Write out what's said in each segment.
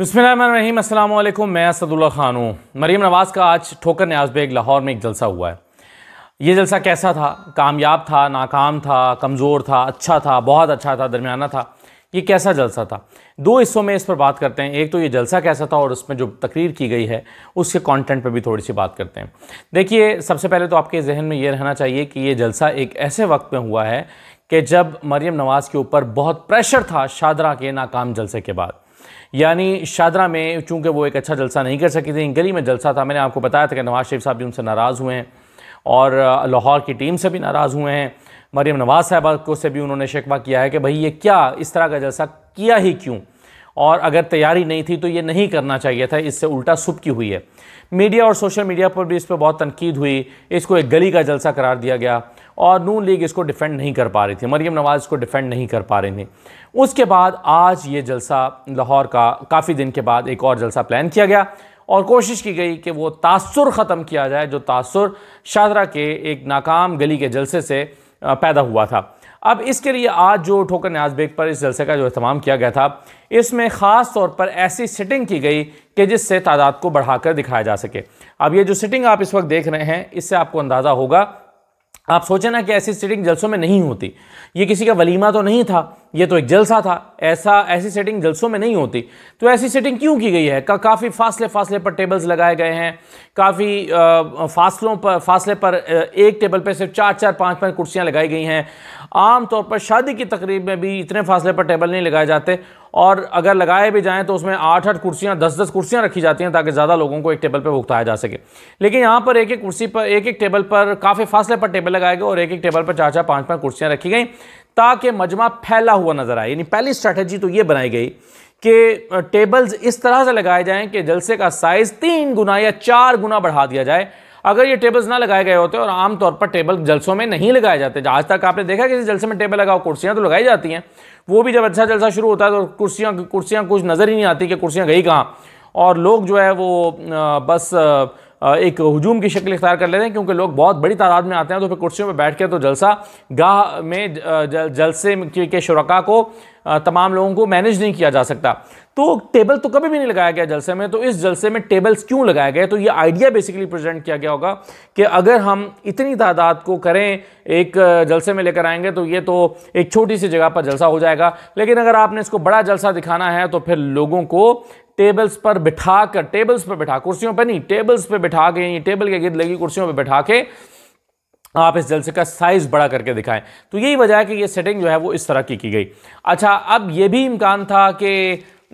अस्सलाम अल्लाम मैं असदुल्ला ख़ान हूँ मरीम नवाज़ का आज ठोकर न्याज बेग लाहौर में एक जलसा हुआ है ये जलसा कैसा था कामयाब था नाकाम था कमज़ोर था अच्छा था बहुत अच्छा था दरमियाना था ये कैसा जलसा था दो हिस्सों में इस पर बात करते हैं एक तो ये जलसा कैसा था और उसमें जो तकरीर की गई है उसके कंटेंट पर भी थोड़ी सी बात करते हैं देखिए सबसे पहले तो आपके जहन में ये रहना चाहिए कि ये जलसा एक ऐसे वक्त में हुआ है कि जब मरीम नवाज़ के ऊपर बहुत प्रेशर था शादरा के नाकाम जलसे के बाद यानी शादरा में चूंकि वो एक अच्छा जलसा नहीं कर सकी थी गली में जलसा था मैंने आपको बताया था कि नवाज़ शरीफ साहब भी उनसे नाराज़ हुए हैं और लाहौर की टीम से भी नाराज़ हुए हैं मरीम नवाज़ साहबा को से भी उन्होंने शिकवा किया है कि भाई ये क्या इस तरह का जलसा किया ही क्यों और अगर तैयारी नहीं थी तो ये नहीं करना चाहिए था इससे उल्टा सुबकी हुई है मीडिया और सोशल मीडिया पर भी इस पर बहुत तनकीद हुई इसको एक गली का जलसा करार दिया गया और नून लीग इसको डिफेंड नहीं कर पा रही थी मरीम नवाज़ इसको डिफेंड नहीं कर पा रही थी उसके बाद आज ये जलसा लाहौर का काफ़ी दिन के बाद एक और जलसा प्लान किया गया और कोशिश की गई कि वो तासुर ख़त्म किया जाए जो तासुर शाहरा के एक नाकाम गली के जलसे से पैदा हुआ था अब इसके लिए आज जो ठोकर न्याज बेग पर इस जलसे का जो अहतमाम किया गया था इसमें ख़ास तौर पर ऐसी सिटिंग की गई कि जिससे तादाद को बढ़ाकर दिखाया जा सके अब ये जो सिटिंग आप इस वक्त देख रहे हैं इससे आपको अंदाज़ा होगा आप सोचें ना कि ऐसी सेटिंग जलसों में नहीं होती ये किसी का वलीमा तो नहीं था ये तो एक जलसा था ऐसा ऐसी सेटिंग जलसों में नहीं होती तो ऐसी सेटिंग क्यों की गई है का, काफ़ी फासले फासले पर टेबल्स लगाए गए हैं काफ़ी फासलों पर फासले पर एक टेबल पर सिर्फ चार चार पाँच पाँच कुर्सियाँ लगाई गई हैं आम तौर पर शादी की तकरीब में भी इतने फासले पर टेबल नहीं लगाए जाते और अगर लगाए भी जाएँ तो उसमें आठ आठ कुर्सियाँ दस दस कुर्सियाँ रखी जाती हैं ताकि ज़्यादा लोगों को एक टेबल पर भुगताया जा सके लेकिन यहाँ पर एक एक कुर्सी पर एक एक टेबल पर काफ़ी फासले पर टेबल लगाए गए और एक एक टेबल पर चार चार पाँच पाँच कुर्सियाँ रखी गई ताकि मजमा फैला हुआ नज़र आए यानी पहली स्ट्रैटेजी तो ये बनाई गई कि टेबल्स इस तरह से लगाए जाएँ कि जलसे का साइज़ तीन गुना या चार गुना बढ़ा दिया जाए अगर ये टेबल्स ना लगाए गए होते और आमतौर पर टेबल जलसों में नहीं लगाए जाते आज तक आपने देखा किसी जलसे में टेबल लगाओ कुर्सियाँ तो लगाई जाती हैं वो भी जब अच्छा जलसा शुरू होता है तो कुर्सियाँ कुर्सियाँ कुछ नज़र ही नहीं आती कि कुर्सियाँ गई कहाँ और लोग जो है वो बस एक हजूम की शक्ल इख्तार कर लेते हैं क्योंकि लोग बहुत बड़ी तादाद में आते हैं तो फिर कुर्सियों पर बैठ के तो जलसा गाह में जलसे के शुरा को तमाम लोगों को मैनेज नहीं किया जा सकता तो टेबल तो कभी भी नहीं लगाया गया जलसे में तो इस जलसे में टेबल्स क्यों लगाया गया तो ये आइडिया बेसिकली प्रेजेंट किया गया होगा कि अगर हम इतनी तादाद को करें एक जलसे में लेकर आएंगे तो ये तो एक छोटी सी जगह पर जलसा हो जाएगा लेकिन अगर आपने इसको बड़ा जलसा दिखाना है तो फिर लोगों को टेबल्स पर बिठा कर टेबल्स पर बिठा कुर्सियों पर नहीं टेबल्स पर बिठा के टेबल के गिर लगी कुर्सियों पर बिठा के आप इस जलसे का साइज़ बड़ा करके दिखाएं तो यही वजह है कि ये सेटिंग जो है वो इस तरह की की गई अच्छा अब ये भी इम्कान था कि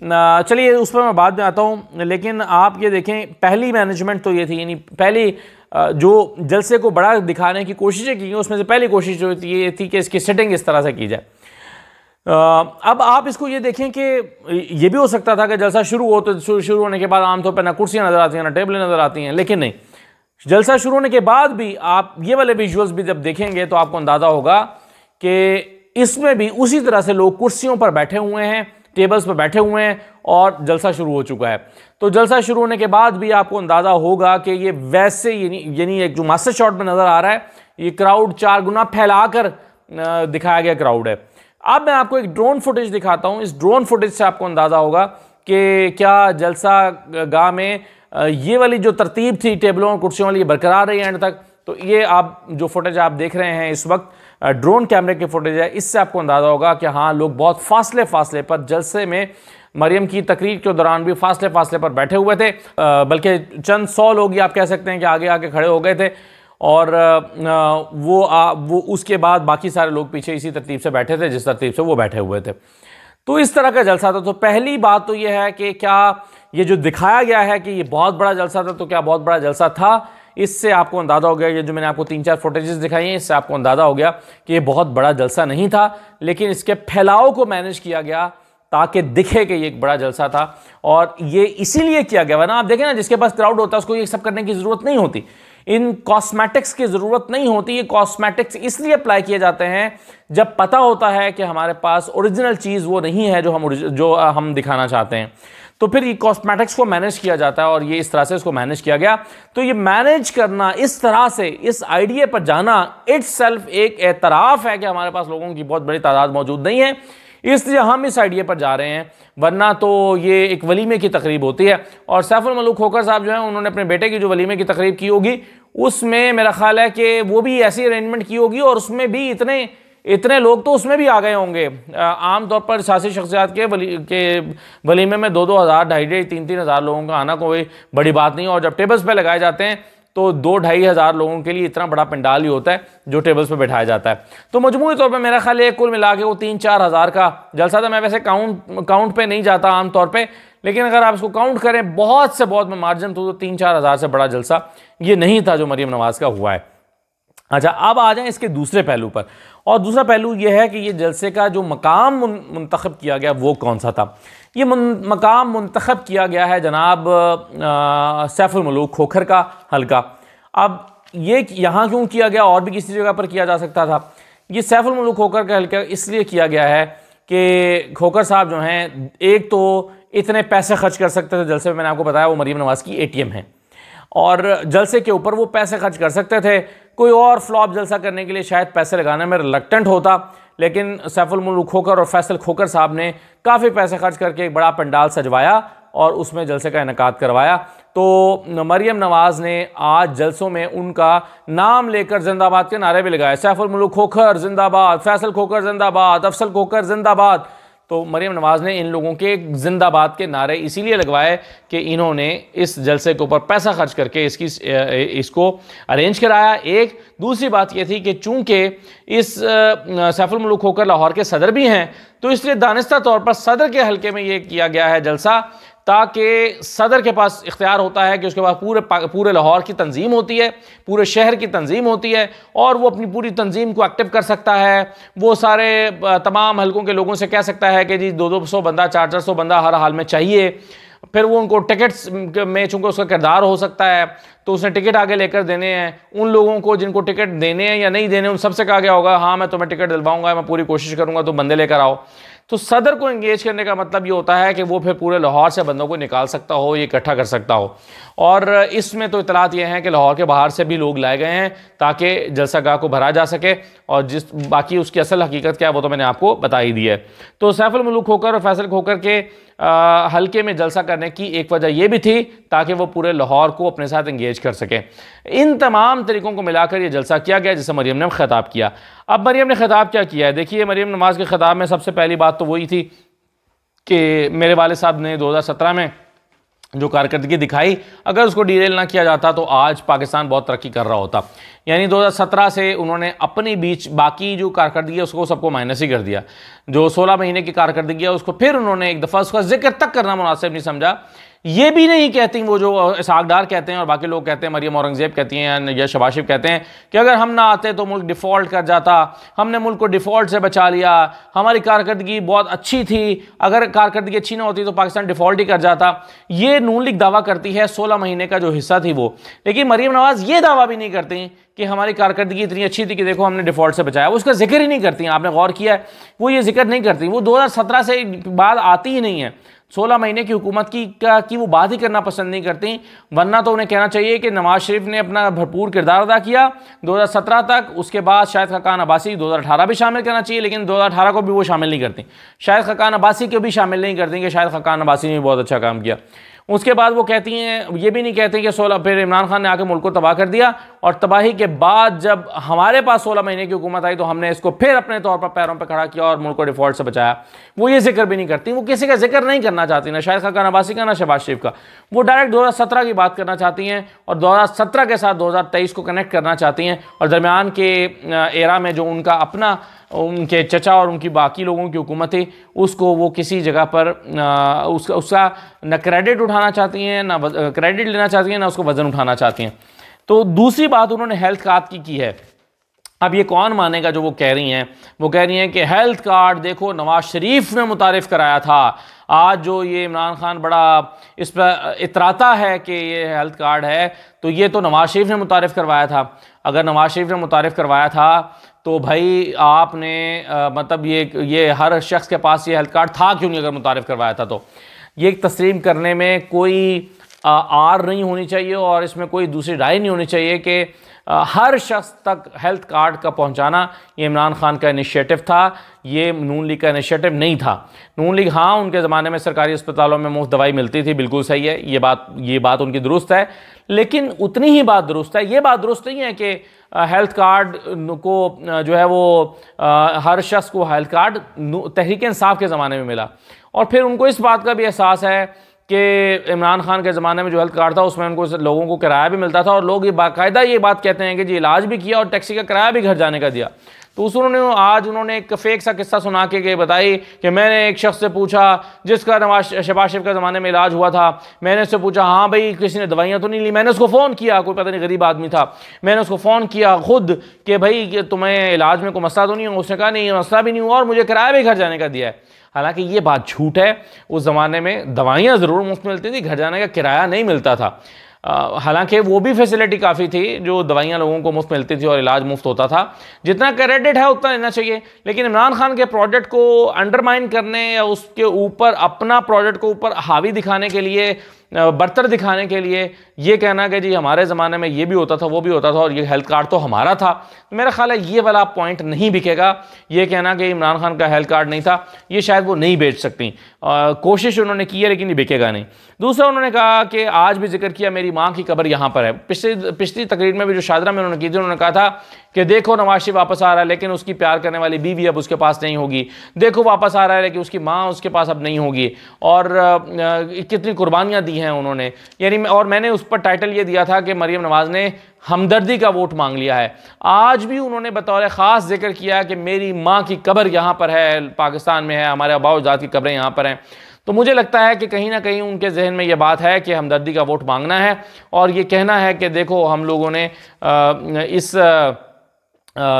चलिए उस पर मैं बाद में आता हूँ लेकिन आप ये देखें पहली मैनेजमेंट तो ये थी यानी पहली जो जलसे को बड़ा दिखाने की कोशिशें की उसमें से पहली कोशिश जो ये थी कि इसकी सेटिंग इस तरह से की जाए अब आप इसको ये देखें कि ये भी हो सकता था कि जलसा शुरू हो तो शुरू होने के बाद आमतौर पर ना कुर्सियाँ नज़र आती हैं ना टेबलें नज़र आती हैं लेकिन नहीं जलसा शुरू होने के बाद भी आप ये वाले विजुअल्स भी जब देखेंगे तो आपको अंदाज़ा होगा कि इसमें भी उसी तरह से लोग कुर्सियों पर बैठे हुए हैं टेबल्स पर बैठे हुए हैं और जलसा शुरू हो चुका है तो जलसा शुरू होने के बाद भी आपको अंदाज़ा होगा कि ये वैसे यानी एक जो मास्टर शॉट में नज़र आ रहा है ये क्राउड चार गुना फैलाकर दिखाया गया क्राउड है अब मैं आपको एक ड्रोन फुटेज दिखाता हूँ इस ड्रोन फुटेज से आपको अंदाज़ा होगा कि क्या जलसा गाँव में ये वाली जो तरतीब थी टेबलों और कुर्सियों वाली बरकरार रही एंड तक तो ये आप जो फुटेज आप देख रहे हैं इस वक्त ड्रोन कैमरे के फुटेज है इससे आपको अंदाज़ा होगा कि हाँ लोग बहुत फासले फासले पर जलसे में मरियम की तकरीर के दौरान भी फासले फासले पर बैठे हुए थे बल्कि चंद सौ लोग ही आप कह सकते हैं कि आगे आके खड़े हो गए थे और वो आ, वो उसके बाद बाकी सारे लोग पीछे इसी तरतीब से बैठे थे जिस तरतीब से वो बैठे हुए थे तो इस तरह का जलसा था तो पहली बात तो ये है कि क्या ये जो दिखाया गया है कि ये बहुत बड़ा जलसा था तो क्या बहुत बड़ा जलसा था इससे आपको अंदाज़ा हो गया ये जो मैंने आपको तीन चार फोटेजेस दिखाई हैं इससे आपको अंदाज़ा हो गया कि ये बहुत बड़ा जलसा नहीं था लेकिन इसके फैलाव को मैनेज किया गया ताकि दिखे कि ये एक बड़ा जलसा था और ये इसीलिए किया गया वरना आप देखें ना जिसके पास क्राउड होता है उसको ये सब करने की ज़रूरत नहीं होती इन कॉस्मेटिक्स की ज़रूरत नहीं होती ये कॉस्मेटिक्स इसलिए अप्लाई किए जाते हैं जब पता होता है कि हमारे पास ओरिजिनल चीज़ वो नहीं है जो हम जो हम दिखाना चाहते हैं तो फिर ये कॉस्मेटिक्स को मैनेज किया जाता है और ये इस तरह से इसको मैनेज किया गया तो ये मैनेज करना इस तरह से इस आइडिया पर जाना इट्स सेल्फ एक एतराफ़ है कि हमारे पास लोगों की बहुत बड़ी तादाद मौजूद नहीं है इसलिए हम इस आइडिया पर जा रहे हैं वरना तो ये एक वलीमे की तकरीब होती है और सैफुल मलूक खोकर साहब जो हैं उन्होंने अपने बेटे की जो वलीमे की तकरीब की होगी उसमें मेरा ख्याल है कि वो भी ऐसी अरेंजमेंट की होगी और उसमें भी इतने इतने लोग तो उसमें भी आ गए होंगे आम तौर पर सियासी शख्सियात के वली के वलीमे में दो दो हज़ार ढाई ढाई तीन तीन हज़ार लोगों का आना कोई बड़ी बात नहीं और जब टेबल्स पर लगाए जाते हैं तो दो ढाई हज़ार लोगों के लिए इतना बड़ा पंडाल ही होता है जो टेबल्स पर बैठाया जाता है तो मजमू तौर पर मेरा ख्याल है कुल मिला के वो तीन चार हज़ार का जलसा था मैं वैसे काउंट काउंट पर नहीं जाता आम तौर पर लेकिन अगर आप इसको काउंट करें बहुत से बहुत मार्जिन तो तीन चार हज़ार से बड़ा जलसा ये नहीं था जो मरीम नवाज़ का हुआ है अच्छा अब आ जाएं इसके दूसरे पहलू पर और दूसरा पहलू यह है कि ये जलसे का जो मकाम मुंतखब किया गया वो कौन सा था ये मन, मकाम मुंतखब किया गया है जनाब सैफुलमलूक खोखर का हल्का अब ये यहाँ क्यों किया गया और भी किसी जगह पर किया जा सकता था ये सैफुलमलूक खोखर का हल्का इसलिए किया गया है कि खोखर साहब जो हैं एक तो इतने पैसे खर्च कर सकते थे जलसे में मैंने आपको बताया वो मरीम नवाज़ की ए है और जलसे के ऊपर वो पैसे खर्च कर सकते थे कोई और फ्लॉप जलसा करने के लिए शायद पैसे लगाने में रिलक्टेंट होता लेकिन सैफुल मुल्क खोकर और फैसल खोकर साहब ने काफ़ी पैसे खर्च करके एक बड़ा पंडाल सजवाया और उसमें जलसे का इनका करवाया तो मरियम नवाज़ ने आज जलसों में उनका नाम लेकर जिंदाबाद के नारे भी लगाए सैफुल मुल्क खोखर जिंदाबाद फैसल खोखर जिंदाबाद अफसल खोखर जिंदाबाद तो मरीम नवाज़ ने इन लोगों के जिंदाबाद के नारे इसीलिए लगवाए कि इन्होंने इस जलसे के ऊपर पैसा खर्च करके इसकी इसको अरेंज कराया एक दूसरी बात यह थी कि चूंकि इस सैफुलमलूक होकर लाहौर के सदर भी हैं तो इसलिए दानिस्ता तौर पर सदर के हलके में ये किया गया है जलसा ताकि सदर के पास इख्तियार होता है कि उसके पास पूरे पूरे लाहौर की तंजीम होती है पूरे शहर की तंजीम होती है और वो अपनी पूरी तंजीम को एक्टिव कर सकता है वो सारे तमाम हलकों के लोगों से कह सकता है कि जी दो दो सौ बंदा चार चार सौ बंदा हर हाल में चाहिए फिर वो उनको टिकट्स में चूँकि उसका किरदार हो सकता है तो उसने टिकट आगे लेकर देने हैं उन लोगों को जिनको टिकट देने हैं या नहीं देने उन सबसे कहा गया होगा हाँ मैं तुम्हें टिकट दिलवाऊंगा मैं पूरी कोशिश करूंगा तो बंदे लेकर आओ तो सदर को इंगेज करने का मतलब ये होता है कि वो फिर पूरे लाहौर से बंदों को निकाल सकता हो ये इकट्ठा कर सकता हो और इसमें तो इतलात यह है कि लाहौर के बाहर से भी लोग लाए गए हैं ताकि जलसा गाह को भरा जा सके और जिस बाकी उसकी असल हकीकत क्या है वो तो मैंने आपको बता ही दी है तो सैफुल मलूक खोकर और फैसल खोकर के हल्के में जलसा करने की एक वजह यह भी थी ताकि वो पूरे लाहौर को अपने साथ इंगेज कर सकें इन तमाम तरीक़ों को मिलाकर ये जलसा किया गया जिसे मरीम ने ख़ताब किया अब मरीम ने ख़ताब क्या किया है देखिए मरीम नमाज के ख़ताब में सबसे पहली बात तो वही थी कि मेरे वाले साहब ने सत्रह में जो कारकर्दगी दिखाई अगर उसको डिरेल ना किया जाता तो आज पाकिस्तान बहुत तरक्की कर रहा होता यानी 2017 से उन्होंने अपने बीच बाकी जो कारकर्दगी है उसको सबको माइनस ही कर दिया जो 16 महीने की कारकर्दगी है उसको फिर उन्होंने एक दफ़ा उसका जिक्र तक करना मुनासिब नहीं समझा ये भी नहीं कहती वो जो डार कहते हैं और बाकी लोग कहते हैं मरियम औरंगज़ेब कहती हैं या शबाशिफ कहते हैं कि अगर हम ना आते तो मुल्क डिफ़ॉल्ट कर जाता हमने मुल्क को डिफ़ॉल्ट से बचा लिया हमारी कारकर्दगी बहुत अच्छी थी अगर कारकर्दगी अच्छी ना होती तो पाकिस्तान डिफ़ॉल्ट ही कर जाता ये नून लीग दावा करती है सोलह महीने का जो हिस्सा थी वो लेकिन मरीम नवाज़ ये दावा भी नहीं करती कि हमारी कारकर्दगी इतनी अच्छी थी कि देखो हमने डिफ़ॉल्ट से बचाया उसका जिक्र ही नहीं करती आपने गौर किया है वो ये जिक्र नहीं करती वो 2017 से बाद आती ही नहीं है सोलह महीने की हुकूमत की का की वो बात ही करना पसंद नहीं करती वरना तो उन्हें कहना चाहिए कि नवाज शरीफ ने अपना भरपूर किरदार अदा किया 2017 तक उसके बाद शायद खकान अब्बासी 2018 भी शामिल करना चाहिए लेकिन 2018 को भी वो शामिल नहीं करती शायद खकान अब्बासी को भी शामिल नहीं करती कि शायद खकान अब्बासी ने भी बहुत अच्छा काम किया उसके बाद वो कहती हैं ये भी नहीं कहते कि सोलह फिर इमरान खान ने आके मुल्क को तबाह कर दिया और तबाही के बाद जब हमारे पास सोलह महीने की हुकूमत आई तो हमने इसको फिर अपने तौर पर पैरों पर खड़ा किया और मुल्क को डिफॉल्ट से बचाया वो ये जिक्र भी नहीं करती वो किसी का जिक्र नहीं करना चाहती ना शाहिद खान अब्बासी का ना शहबाज शरीफ का वो डायरेक्ट दो की बात करना चाहती हैं और दो के साथ दो को कनेक्ट करना चाहती हैं और दरमियान के एरा में जो उनका अपना उनके चचा और उनकी बाकी लोगों की हुकूमतें उसको वो किसी जगह पर उसका उसका ना क्रेडिट उठाना चाहती हैं ना क्रेडिट लेना चाहती हैं ना उसको वज़न उठाना चाहती हैं तो दूसरी बात उन्होंने हेल्थ कार्ड की की है अब ये कौन मानेगा जो वो कह रही हैं वो कह रही हैं कि हेल्थ कार्ड देखो नवाज़ शरीफ ने मुतारफ़ कराया था आज जो ये इमरान खान बड़ा इस पर इतराता है कि ये हेल्थ कार्ड है तो ये तो नवाज़ शरीफ ने मुतारफ़ करवाया था अगर नवाज़ शरीफ ने मुतारफ़ करवाया था तो भाई आपने आ, मतलब ये ये हर शख्स के पास ये हेल्थ कार्ड था क्यों नहीं अगर मुतारफ़ करवाया था तो ये तस्लीम करने में कोई आर नहीं होनी चाहिए और इसमें कोई दूसरी राय नहीं होनी चाहिए कि हर शख्स तक हेल्थ कार्ड का पहुंचाना ये इमरान खान का इनिशिएटिव था ये नून लीग का इनिशिएटिव नहीं था नून लीग हाँ उनके ज़माने में सरकारी अस्पतालों में मुफ्त दवाई मिलती थी बिल्कुल सही है ये बात ये बात उनकी दुरुस्त है लेकिन उतनी ही बात दुरुस्त है ये बात दुरुस्त नहीं है कि हेल्थ कार्ड को जो है वो हर शख्स को हेल्थ कार्ड तहरीक इंसाफ के ज़माने में मिला और फिर उनको इस बात का भी एहसास है कि इमरान खान के ज़माने में जो हेल्थ कार्ड था उसमें उनको लोगों को किराया भी मिलता था और लोग ये बाकायदा ये बात कहते हैं कि जी इलाज भी किया और टैक्सी का किराया भी घर जाने का दिया तो उस उन्होंने आज उन्होंने एक फेक सा किस्सा सुना के गए बताई कि मैंने एक शख्स से पूछा जिसका नवाज शबाज शरीफ का ज़माने में इलाज हुआ था मैंने उससे पूछा हाँ भाई किसी ने दवाइयाँ तो नहीं ली मैंने उसको फ़ोन किया कोई पता नहीं गरीब आदमी था मैंने उसको फ़ोन किया खुद कि भाई तुम्हें इलाज में कोई मसला तो नहीं हुआ उसने कहा नहीं मसला भी नहीं हुआ और मुझे किराया भी घर जाने का दिया है हालांकि ये बात झूठ है उस ज़माने में दवाइयाँ ज़रूर मुफ्त मिलती थी घर जाने का किराया नहीं मिलता था हालांकि वो भी फैसिलिटी काफ़ी थी जो दवाइयाँ लोगों को मुफ्त मिलती थी और इलाज मुफ्त होता था जितना क्रेडिट है उतना लेना चाहिए लेकिन इमरान खान के प्रोजेक्ट को अंडरमाइन करने या उसके ऊपर अपना प्रोजेक्ट को ऊपर हावी दिखाने के लिए बर्तर दिखाने के लिए ये कहना कि जी हमारे ज़माने में ये भी होता था वो भी होता था और ये हेल्थ कार्ड तो हमारा था तो मेरा ख्याल है ये वाला पॉइंट नहीं बिकेगा ये कहना कि इमरान खान का हेल्थ कार्ड नहीं था ये शायद वो नहीं बेच सकती कोशिश उन्होंने की है लेकिन ये बिकेगा नहीं दूसरा उन्होंने कहा कि आज भी जिक्र किया मेरी मेरी माँ की कबर यहाँ पर है पिछली पिछली तकरीर में भी जो शादरा में उन्होंने की थी उन्होंने कहा था कि देखो नवाज वापस आ रहा है लेकिन उसकी प्यार करने वाली बीवी अब उसके पास नहीं होगी देखो वापस आ रहा है लेकिन उसकी माँ उसके पास अब नहीं होगी और कितनी कुर्बानियाँ दी हैं उन्होंने यानी और मैंने उस पर टाइटल ये दिया था कि मरीम नवाज़ ने हमदर्दी का वोट मांग लिया है आज भी उन्होंने बतौर ख़ास जिक्र किया कि मेरी माँ की कबर यहाँ पर है पाकिस्तान में है हमारे अबाउजात की कबरें यहाँ पर हैं तो मुझे लगता है कि कहीं ना कहीं उनके जहन में यह बात है कि हमदर्दी का वोट मांगना है और ये कहना है कि देखो हम लोगों ने इस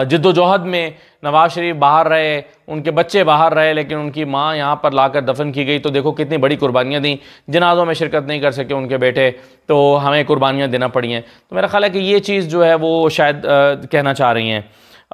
जद्दोजहद में नवाज शरीफ बाहर रहे उनके बच्चे बाहर रहे लेकिन उनकी माँ यहाँ पर लाकर दफन की गई तो देखो कितनी बड़ी कुर्बानियाँ दी जनाजों में शिरकत नहीं कर सके उनके बेटे तो हमें कुर्बानियाँ देना पड़ी हैं तो मेरा ख्याल है कि ये चीज़ जो है वो शायद आ, कहना चाह रही हैं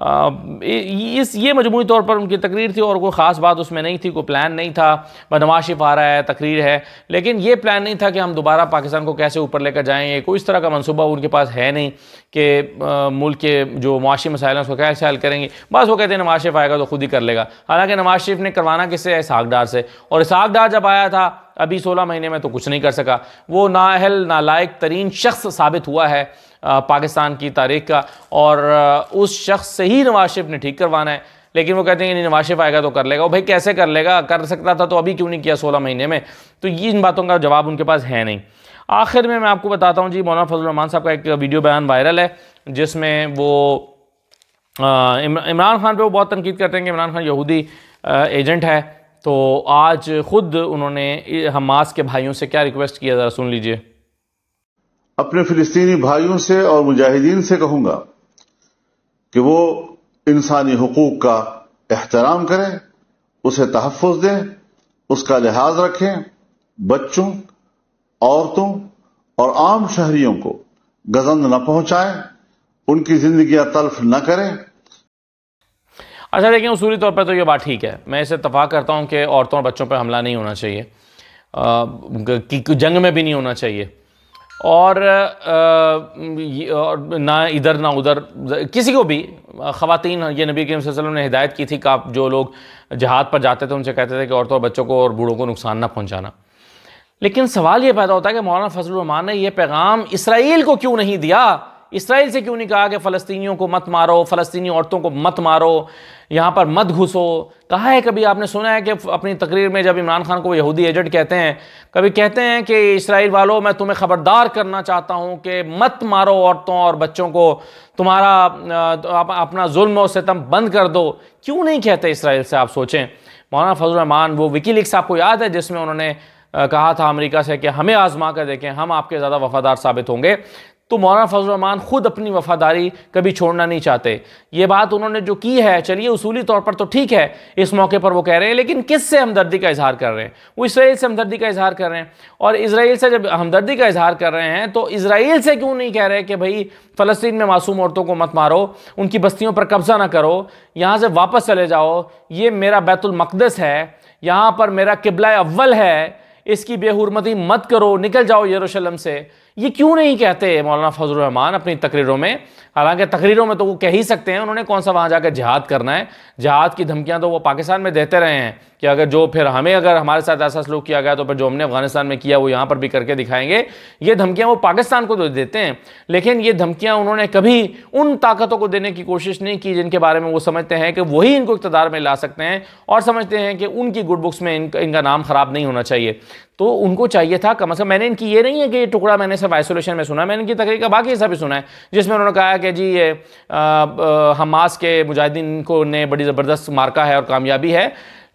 इस ये मजमू तौर पर उनकी तकरीर थी और कोई ख़ास बात उसमें नहीं थी कोई प्लान नहीं था बनवाशिफ आ रहा है तकरीर है लेकिन ये प्लान नहीं था कि हम दोबारा पाकिस्तान को कैसे ऊपर लेकर जाएँ कोई इस तरह का मनसूबा उनके पास है नहीं कि मुल्क के जो मुआशी मसाइल हैं उसको कैसे हल करेंगे बस वो कहते हैं नवाज शरीफ आएगा तो खुद ही कर लेगा हालांकि नवाज शरीफ ने करवाना किससे है इसहाक डार से और इसहाक डार जब आया था अभी सोलह महीने में तो कुछ नहीं कर सका वो नाअहल नालायक तरीन शख्स साबित हुआ है पाकिस्तान की तारीख का और उस शख्स से ही नवाज शरीफ ने ठीक करवाना है लेकिन वो कहते हैं कि नवाज शरीफ आएगा तो कर लेगा वो भाई कैसे कर लेगा कर सकता था तो अभी क्यों नहीं किया सोलह महीने में तो ये इन बातों का जवाब उनके पास है नहीं आखिर में मैं आपको बताता हूँ जी मौलाना रमान साहब का एक वीडियो बयान वायरल है जिसमें वो इमरान खान पर वो बहुत तनकीद करते हैं कि इमरान खान यहूदी एजेंट है तो आज खुद उन्होंने हमास के भाइयों से क्या रिक्वेस्ट किया ज़रा सुन लीजिए अपने फिलिस्तीनी भाइयों से और मुजाहिदीन से कहूंगा कि वो इंसानी हकूक का एहतराम करें उसे तहफ़ दें उसका लिहाज रखें बच्चों औरतों और आम शहरियों को गजंद न पहुंचाएं उनकी जिंदगियां तल्फ न करें अच्छा देखिए उसूली तौर पर तो ये बात ठीक है मैं इसे तफा करता हूँ कि औरतों और बच्चों पर हमला नहीं होना चाहिए आ, कि जंग में भी नहीं होना चाहिए और, आ, और ना इधर ना उधर किसी को भी ख़वान ये नबी करीम वसल्लम ने हिदायत की थी कि आप जो लोग जहाद पर जाते थे उनसे कहते थे कि औरतों और बच्चों को और बूढ़ों को नुकसान ना पहुँचाना लेकिन सवाल ये पैदा होता है कि मौलाना फजल ने यह पैगाम इसराइल को क्यों नहीं दिया इसराइल से क्यों नहीं कहा कि फ़लस्तियों को मत मारो फलस्तनी औरतों को मत मारो यहाँ पर मत घुसो कहा है कभी आपने सुना है कि अपनी तकरीर में जब इमरान खान को यहूदी एजेंट कहते हैं कभी कहते हैं कि इसराइल वालों मैं तुम्हें ख़बरदार करना चाहता हूँ कि मत मारो औरतों और बच्चों को तुम्हारा तो आप, अपना जुल्म और सितम बंद कर दो क्यों नहीं कहते इसराइल से आप सोचें मौलाना फजलरहमान वो विकी लिक्स आपको याद है जिसमें उन्होंने कहा था अमेरिका से कि हमें आजमा कर देखें हम आपके ज़्यादा वफादार साबित होंगे तो मौलाना फजल रहमान ख़ुद अपनी वफादारी कभी छोड़ना नहीं चाहते ये बात उन्होंने जो की है चलिए उसूली तौर पर तो ठीक है इस मौके पर वो कह रहे हैं लेकिन किस से हमदर्दी का इजहार कर रहे हैं वो इसराइल से हमदर्दी का इजहार कर रहे हैं और इसराइल से जब हमदर्दी का इजहार कर रहे हैं तो इसराइल से क्यों नहीं कह रहे कि भाई फ़लस्तीन में मासूम औरतों को मत मारो उनकी बस्तियों पर कब्ज़ा ना करो यहाँ से वापस चले जाओ ये मेरा बैतुलमक़दस है यहाँ पर मेरा किबला अव्वल है इसकी बेहरमती मत करो निकल जाओ यरूशलेम से ये क्यों नहीं कहते मौलाना फजलरहमान अपनी तकरीरों में हालांकि तकरीरों में तो वो कह ही सकते हैं उन्होंने कौन सा वहाँ जाकर जहाद करना है जहाद की धमकियाँ तो वो पाकिस्तान में देते रहे हैं कि अगर जो फिर हमें अगर हमारे साथ ऐसा सलूक किया गया तो फिर जो हमने अफगानिस्तान में किया वो यहाँ पर भी करके दिखाएंगे ये धमकियाँ वो पाकिस्तान को तो देते हैं लेकिन ये धमकियाँ उन्होंने कभी उन ताकतों को देने की कोशिश नहीं की जिनके बारे में वो समझते हैं कि वही इनको इकतदार में ला सकते हैं और समझते हैं कि उनकी गुड बुक्स में इनका इनका नाम ख़राब नहीं होना चाहिए तो उनको चाहिए था कम अज़ कम मैंने इनकी ये नहीं है कि ये टुकड़ा मैंने सिर्फ आइसोलेशन में सुना मैंने इनकी तकरीर का बाकी सब भी सुना है जिसमें उन्होंने कहा कि कि जी ये हमास के मुजाहिदीन को ने बड़ी ज़बरदस्त मारका है और कामयाबी है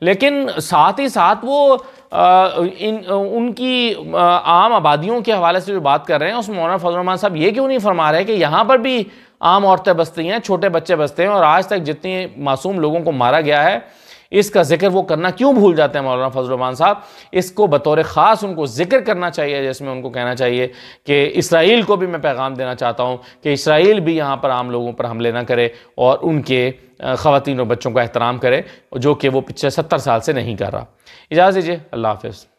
लेकिन साथ ही साथ वो आ, इन उनकी आ, आम आबादियों के हवाले से जो बात कर रहे हैं उसमें मौलाना फजलरहमान साहब ये क्यों नहीं फरमा रहे कि यहाँ पर भी आम औरतें बसती हैं छोटे बच्चे बसते हैं और आज तक जितने मासूम लोगों को मारा गया है इसका जिक्र वो करना क्यों भूल जाते हैं मौलाना फजलरमान साहब इसको बतौर ख़ास उनको जिक्र करना चाहिए जिसमें उनको कहना चाहिए कि इसराइल को भी मैं पैगाम देना चाहता हूँ कि इसराइल भी यहाँ पर आम लोगों पर हमले ना करे और उनके ख़वान और बच्चों का एहतराम करे जो कि वो पिछले सत्तर साल से नहीं कर रहा इजाज़ दीजिए अल्लाह हाफिज़